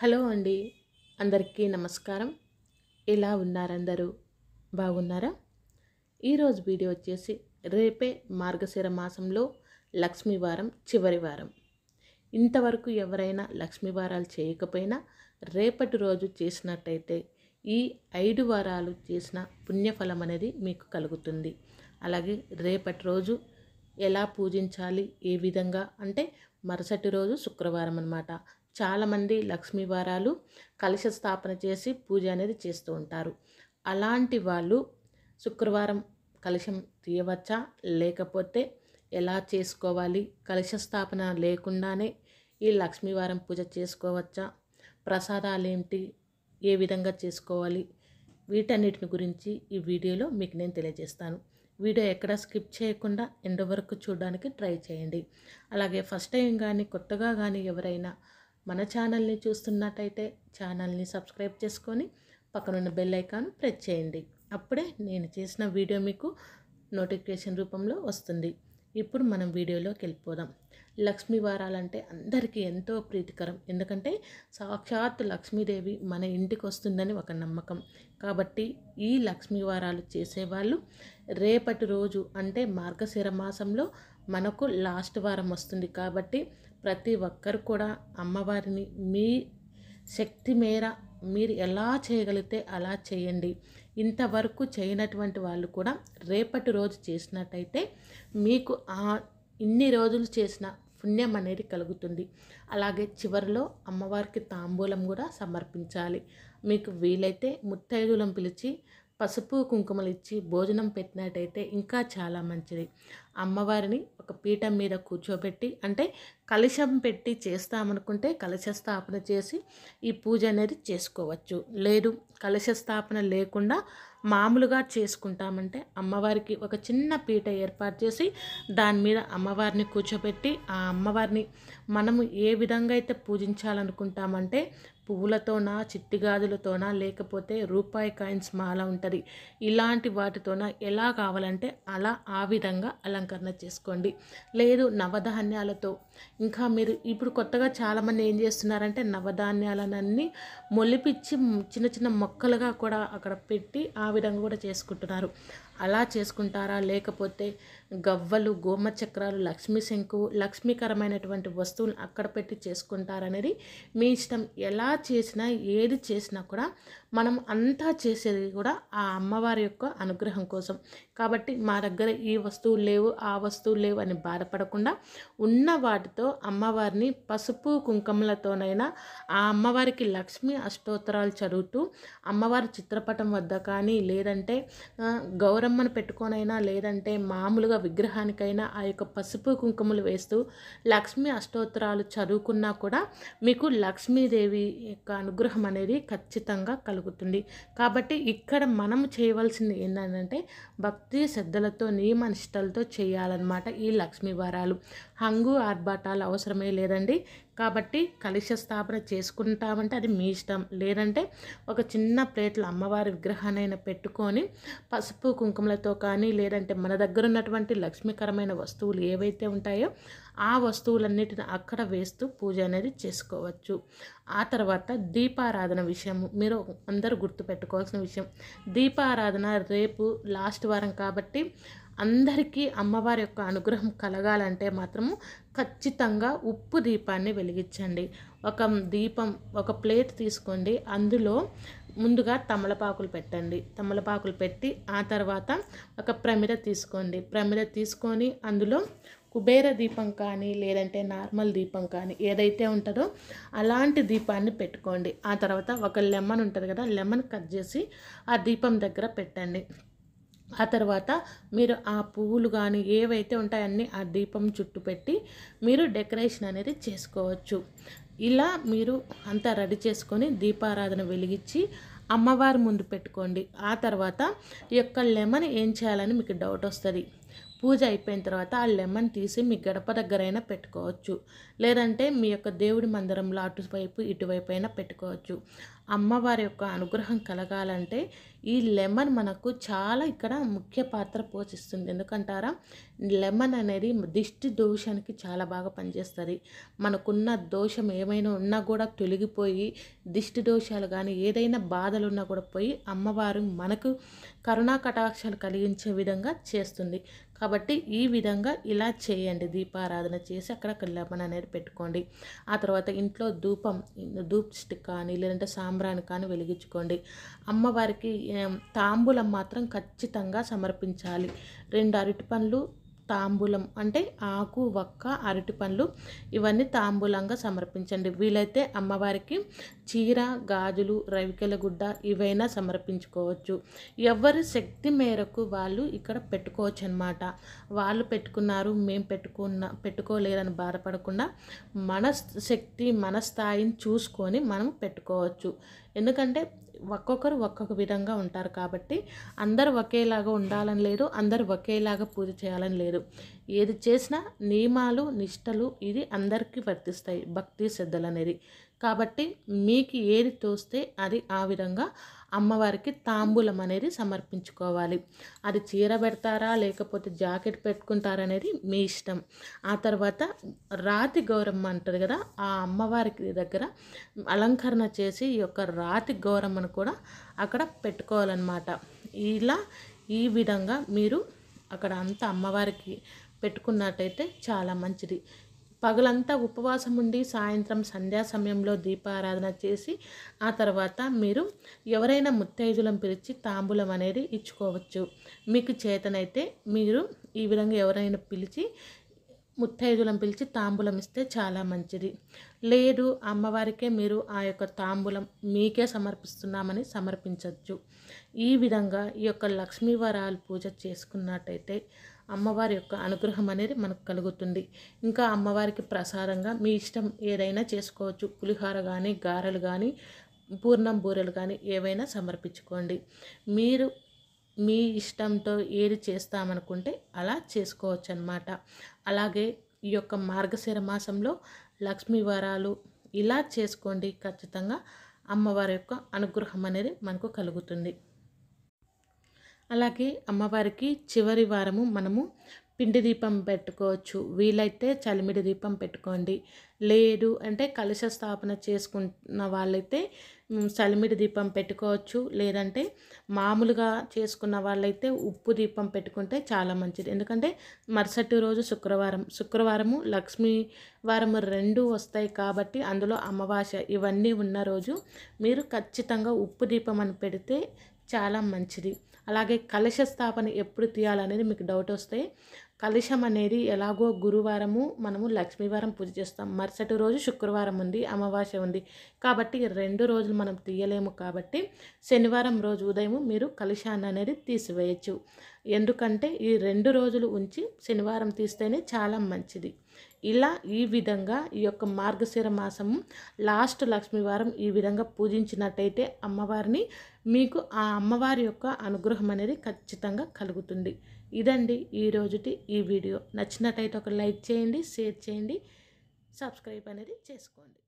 hello అండి అందరికీ నమస్కారం ఎలా ఉన్నారందరూ బాగున్నారా ఈరోజు వీడియో వచ్చేసి రేపే మార్గశిర మాసంలో లక్ష్మీవారం చివరి వారం ఇంతవరకు ఎవరైనా లక్ష్మీవారాలు చేయకపోయినా రేపటి రోజు చేసినట్టయితే ఈ ఐదు వారాలు చేసిన పుణ్యఫలం అనేది మీకు కలుగుతుంది అలాగే రేపటి రోజు ఎలా పూజించాలి ఏ విధంగా అంటే మరుసటి రోజు శుక్రవారం అనమాట చాలామంది లక్ష్మీ వారాలు కలశ స్థాపన చేసి పూజ అనేది చేస్తూ ఉంటారు అలాంటి వాళ్ళు శుక్రవారం కలశం తీయవచ్చా లేకపోతే ఎలా చేసుకోవాలి కలశ స్థాపన లేకుండానే ఈ లక్ష్మీవారం పూజ చేసుకోవచ్చా ప్రసాదాలు ఏంటి ఏ విధంగా చేసుకోవాలి వీటన్నిటిని గురించి ఈ వీడియోలో మీకు నేను తెలియజేస్తాను వీడియో ఎక్కడ స్కిప్ చేయకుండా ఎండ్ వరకు చూడడానికి ట్రై చేయండి అలాగే ఫస్ట్ టైం కానీ కొత్తగా కానీ ఎవరైనా మన ఛానల్ని చూస్తున్నట్టయితే ఛానల్ని సబ్స్క్రైబ్ చేసుకొని పక్కనున్న బెల్ ఐకాన్ ప్రెస్ చేయండి అప్పుడే నేను చేసిన వీడియో మీకు నోటిఫికేషన్ రూపంలో వస్తుంది ఇప్పుడు మనం వీడియోలోకి వెళ్ళిపోదాం లక్ష్మీ వారాలంటే అందరికీ ఎంతో ప్రీతికరం ఎందుకంటే సాక్షాత్ లక్ష్మీదేవి మన ఇంటికి వస్తుందని ఒక నమ్మకం కాబట్టి ఈ లక్ష్మీ వారాలు చేసేవాళ్ళు రేపటి రోజు అంటే మార్గశిర మాసంలో మనకు లాస్ట్ వారం వస్తుంది కాబట్టి ప్రతి ఒక్కరు కూడా అమ్మవారిని మీ శక్తి మేర మీరు ఎలా చేయగలిగితే అలా చేయండి ఇంతవరకు చేయనటువంటి వాళ్ళు కూడా రేపటి రోజు చేసినట్టయితే మీకు ఆ ఇన్ని రోజులు చేసిన పుణ్యం అనేది కలుగుతుంది అలాగే చివరిలో అమ్మవారికి తాంబూలం కూడా సమర్పించాలి మీకు వీలైతే ముత్తైదులం పిలిచి పసుపు కుంకుమలు ఇచ్చి భోజనం పెట్టినట్టయితే ఇంకా చాలా మంచిది అమ్మవారిని ఒక పీఠం మీద కూర్చోబెట్టి అంటే కలశం పెట్టి చేస్తామనుకుంటే కలశ స్థాపన చేసి ఈ పూజ అనేది చేసుకోవచ్చు లేదు కలశ స్థాపన లేకుండా మామూలుగా చేసుకుంటామంటే అమ్మవారికి ఒక చిన్న పీట ఏర్పాటు చేసి దాని మీద అమ్మవారిని కూర్చోబెట్టి ఆ అమ్మవారిని మనము ఏ విధంగా అయితే పూజించాలనుకుంటామంటే పువ్వులతోనా చిట్టి గాజులతోనా లేకపోతే రూపాయి కాయిన్స్ మాల ఉంటుంది ఇలాంటి వాటితోన ఎలా కావాలంటే అలా ఆ విధంగా అలంకరణ చేసుకోండి లేదు నవధాన్యాలతో ఇంకా మీరు ఇప్పుడు కొత్తగా చాలామంది ఏం చేస్తున్నారంటే నవధాన్యాలన్నీ మొలిపిచ్చి చిన్న చిన్న మొక్కలుగా కూడా అక్కడ పెట్టి ఆ విధంగా కూడా చేసుకుంటున్నారు అలా చేసుకుంటారా లేకపోతే గవ్వలు గోమచక్రాలు లక్ష్మీ శంకు లక్ష్మీకరమైనటువంటి వస్తువులు అక్కడ పెట్టి చేసుకుంటారనేది మీ ఇష్టం ఎలా చేసినా ఏది చేసినా కూడా మనం అంతా చేసేది కూడా ఆ అమ్మవారి యొక్క అనుగ్రహం కోసం కాబట్టి మా దగ్గర ఈ వస్తువులు లేవు ఆ వస్తువులు లేవు అని బాధపడకుండా ఉన్న వాటితో అమ్మవారిని పసుపు కుంకుమలతోనైనా ఆ అమ్మవారికి లక్ష్మి అష్టోత్తరాలు చదువుతూ అమ్మవారి చిత్రపటం వద్ద కానీ లేదంటే గౌరమ్మను పెట్టుకొనైనా లేదంటే మామూలుగా విగ్రహానికైనా ఆ యొక్క పసుపు కుంకుమలు వేస్తూ లక్ష్మి అష్టోత్తరాలు చదువుకున్నా కూడా మీకు లక్ష్మీదేవి యొక్క అనుగ్రహం అనేది ఖచ్చితంగా కలుగుతుంది జరుగుతుంది కాబట్టి ఇక్కడ మనం చేయవలసింది ఏంటంటే భక్తి శ్రద్ధలతో నిష్టలతో చేయాలన్నమాట ఈ లక్ష్మీ వారాలు హంగు ఆర్భాటాలు అవసరమే లేదండి కాబట్టి కలుష స్థాపన చేసుకుంటామంటే అది మీ ఇష్టం లేదంటే ఒక చిన్న ప్లేట్లో అమ్మవారి విగ్రహాన్ని పెట్టుకొని పసుపు కుంకుమలతో కానీ లేదంటే మన దగ్గర ఉన్నటువంటి లక్ష్మీకరమైన వస్తువులు ఏవైతే ఉంటాయో ఆ వస్తువులన్నిటిని అక్కడ వేస్తూ పూజ అనేది చేసుకోవచ్చు ఆ తర్వాత దీపారాధన విషయం మీరు అందరూ గుర్తుపెట్టుకోవాల్సిన విషయం దీపారాధన రేపు లాస్ట్ వారం కాబట్టి అందరికీ అమ్మవారి యొక్క అనుగ్రహం కలగాలంటే మాత్రము ఖచ్చితంగా ఉప్పు దీపాన్ని వెలిగించండి ఒక దీపం ఒక ప్లేట్ తీసుకోండి అందులో ముందుగా తమలపాకులు పెట్టండి తమలపాకులు పెట్టి ఆ తర్వాత ఒక ప్రమిద తీసుకోండి ప్రమిద తీసుకొని అందులో కుబేర దీపం కానీ లేదంటే నార్మల్ దీపం కానీ ఏదైతే ఉంటుందో అలాంటి దీపాన్ని పెట్టుకోండి ఆ తర్వాత ఒక లెమన్ ఉంటుంది కదా లెమన్ కట్ చేసి ఆ దీపం దగ్గర పెట్టండి ఆ తర్వాత మీరు ఆ పువ్వులు కానీ ఏవైతే ఉంటాయన్నీ ఆ దీపం చుట్టూ పెట్టి మీరు డెకరేషన్ అనేది చేసుకోవచ్చు ఇలా మీరు అంతా రెడీ చేసుకొని దీపారాధన వెలిగించి అమ్మవారి ముందు పెట్టుకోండి ఆ తర్వాత ఈ యొక్క లెమన్ ఏం చేయాలని మీకు డౌట్ వస్తుంది పూజ అయిపోయిన తర్వాత ఆ లెమన్ తీసి మీ గడప దగ్గరైనా పెట్టుకోవచ్చు లేదంటే మీ యొక్క దేవుడి మందిరంలో అటువైపు ఇటువైపు అయినా పెట్టుకోవచ్చు అమ్మవారి యొక్క అనుగ్రహం కలగాలంటే ఈ లెమన్ మనకు చాలా ఇక్కడ ముఖ్య పాత్ర పోషిస్తుంది ఎందుకంటారా లెమన్ అనేది దిష్టి దోషానికి చాలా బాగా పనిచేస్తుంది మనకున్న దోషం ఏమైనా ఉన్నా కూడా తొలగిపోయి దిష్టి దోషాలు కానీ ఏదైనా బాధలు ఉన్నా కూడా పోయి అమ్మవారు మనకు కరుణా కటాక్షాలు కలిగించే విధంగా చేస్తుంది కాబట్టి ఈ విధంగా ఇలా చేయండి దీపారాధన చేసి అక్కడ కళ్యాపణ అనేది పెట్టుకోండి ఆ తర్వాత ఇంట్లో ధూపం ధూప్ స్టిక్ కానీ లేదంటే సాంబ్రాన్ని కానీ వెలిగించుకోండి అమ్మవారికి తాంబూలం మాత్రం ఖచ్చితంగా సమర్పించాలి రెండు అరటి పండ్లు తాంబూలం అంటే ఆకు వక్క అరటి పండ్లు ఇవన్నీ తాంబూలంగా సమర్పించండి వీలైతే అమ్మవారికి చీర గాజులు రవికెల గుడ్డ ఇవైనా సమర్పించుకోవచ్చు ఎవరి శక్తి మేరకు వాళ్ళు ఇక్కడ పెట్టుకోవచ్చు అనమాట వాళ్ళు పెట్టుకున్నారు మేము పెట్టుకున్న పెట్టుకోలేరని బాధపడకుండా మన శక్తి మన స్థాయిని చూసుకొని మనం పెట్టుకోవచ్చు ఎందుకంటే ఒక్కొక్కరు ఒక్కొక్క విధంగా ఉంటారు కాబట్టి అందరు ఒకేలాగా ఉండాలని లేదు అందరు ఒకేలాగా పూజ చేయాలని లేదు ఏది చేసినా నియమాలు నిష్టలు ఇది అందరికీ వర్తిస్తాయి భక్తి శ్రద్ధలు అనేది కాబట్టి మీకు ఏది తోస్తే అది ఆ విధంగా అమ్మవారికి తాంబూలం అనేది సమర్పించుకోవాలి అది చీర పెడతారా లేకపోతే జాకెట్ పెట్టుకుంటారనేది మీ ఇష్టం ఆ తర్వాత రాతి గౌరమ్మ అంటారు కదా ఆ అమ్మవారికి దగ్గర అలంకరణ చేసి ఈ యొక్క రాతి గౌరమ్మను కూడా అక్కడ పెట్టుకోవాలన్నమాట ఇలా ఈ విధంగా మీరు అక్కడ అంతా అమ్మవారికి పెట్టుకున్నట్టయితే చాలా మంచిది పగలంతా ఉపవాసం ఉండి సాయంత్రం సంధ్యా సమయంలో దీపారాధన చేసి ఆ తర్వాత మీరు ఎవరైనా ముత్తైదులను పిలిచి తాంబూలం అనేది ఇచ్చుకోవచ్చు మీకు చేతనైతే మీరు ఈ విధంగా ఎవరైనా పిలిచి ముత్తైదులం పిలిచి తాంబూలం ఇస్తే చాలా మంచిది లేదు అమ్మవారికే మీరు ఆ యొక్క తాంబూలం మీకే సమర్పిస్తున్నామని సమర్పించవచ్చు ఈ విధంగా ఈ యొక్క లక్ష్మీవరాలు పూజ చేసుకున్నట్టయితే అమ్మవారి యొక్క అనుగ్రహం అనేది మనకు కలుగుతుంది ఇంకా అమ్మవారికి ప్రసాదంగా మీ ఇష్టం ఏదైనా చేసుకోవచ్చు పులిహార కానీ గారెలు కానీ పూర్ణం బూరెలు కానీ ఏవైనా సమర్పించుకోండి మీరు మీ ఇష్టంతో ఏది చేస్తామనుకుంటే అలా చేసుకోవచ్చు అనమాట అలాగే ఈ యొక్క మార్గశిర మాసంలో లక్ష్మీ వరాలు ఇలా చేసుకోండి ఖచ్చితంగా అమ్మవారి యొక్క అనుగ్రహం అనేది మనకు కలుగుతుంది అలాగే అమ్మవారికి చివరి వారము మనము పిండి దీపం పెట్టుకోవచ్చు వీలైతే చలిమిడి దీపం పెట్టుకోండి లేదు అంటే కలుష స్థాపన చేసుకున్న వాళ్ళైతే చలిమిడి దీపం పెట్టుకోవచ్చు లేదంటే మామూలుగా చేసుకున్న వాళ్ళైతే ఉప్పు దీపం పెట్టుకుంటే చాలా మంచిది ఎందుకంటే మరుసటి రోజు శుక్రవారం శుక్రవారము లక్ష్మీ వారము రెండు వస్తాయి కాబట్టి అందులో అమావాస్య ఇవన్నీ ఉన్న రోజు మీరు ఖచ్చితంగా ఉప్పు దీపం అని పెడితే చాలా మంచిది అలాగే కలశ స్థాపన ఎప్పుడు తీయాలనేది మీకు డౌట్ వస్తే కలశం అనేది ఎలాగో గురువారము మనము లక్ష్మీవారం పూజ చేస్తాం మరుసటి రోజు శుక్రవారం ఉంది అమావాస్య ఉంది కాబట్టి రెండు రోజులు మనం తీయలేము కాబట్టి శనివారం రోజు ఉదయం మీరు కలశాన్ని అనేది తీసివేయచ్చు ఎందుకంటే ఈ రెండు రోజులు ఉంచి శనివారం తీస్తేనే చాలా మంచిది ఇలా ఈ విధంగా ఈ యొక్క మార్గశిర మాసము లాస్ట్ లక్ష్మీవారం ఈ విధంగా పూజించినట్టయితే అమ్మవారిని మీకు ఆ అమ్మవారి యొక్క అనుగ్రహం అనేది ఖచ్చితంగా కలుగుతుంది ఇదండి ఈరోజుటి ఈ వీడియో నచ్చినట్టయితే ఒక లైక్ చేయండి షేర్ చేయండి సబ్స్క్రైబ్ అనేది చేసుకోండి